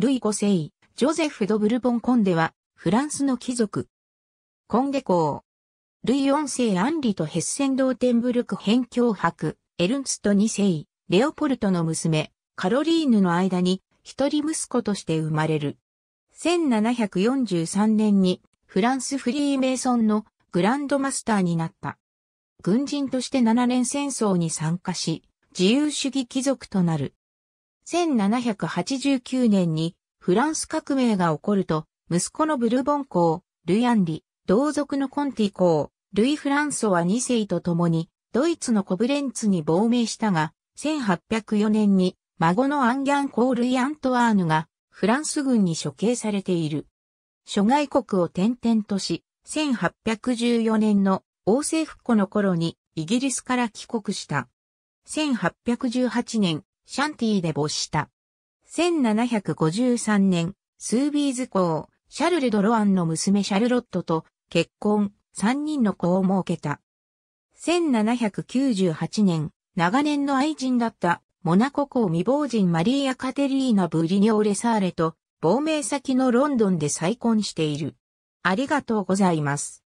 ルイ5世、ジョゼフ・ド・ブルボン・コンデは、フランスの貴族。コンデ公。ルイ4世アンリとヘッセン・ドーテンブルク辺境伯、エルンスト2世、レオポルトの娘、カロリーヌの間に、一人息子として生まれる。1743年に、フランスフリーメイソンのグランドマスターになった。軍人として7年戦争に参加し、自由主義貴族となる。1789年にフランス革命が起こると、息子のブルボン公、ルイ・アンリ、同族のコンティ公、ルイ・フランソワ2世と共に、ドイツのコブレンツに亡命したが、1804年に孫のアンギャン公ルイ・アントワーヌがフランス軍に処刑されている。諸外国を転々とし、1814年の王政復古の頃にイギリスから帰国した。1818年、シャンティで没した。1753年、スービーズ公、シャルル・ド・ロアンの娘シャルロットと結婚、3人の子を設けた。1798年、長年の愛人だったモナコ公未亡人マリーア・カテリーナ・ブリニョーレ・サーレと亡命先のロンドンで再婚している。ありがとうございます。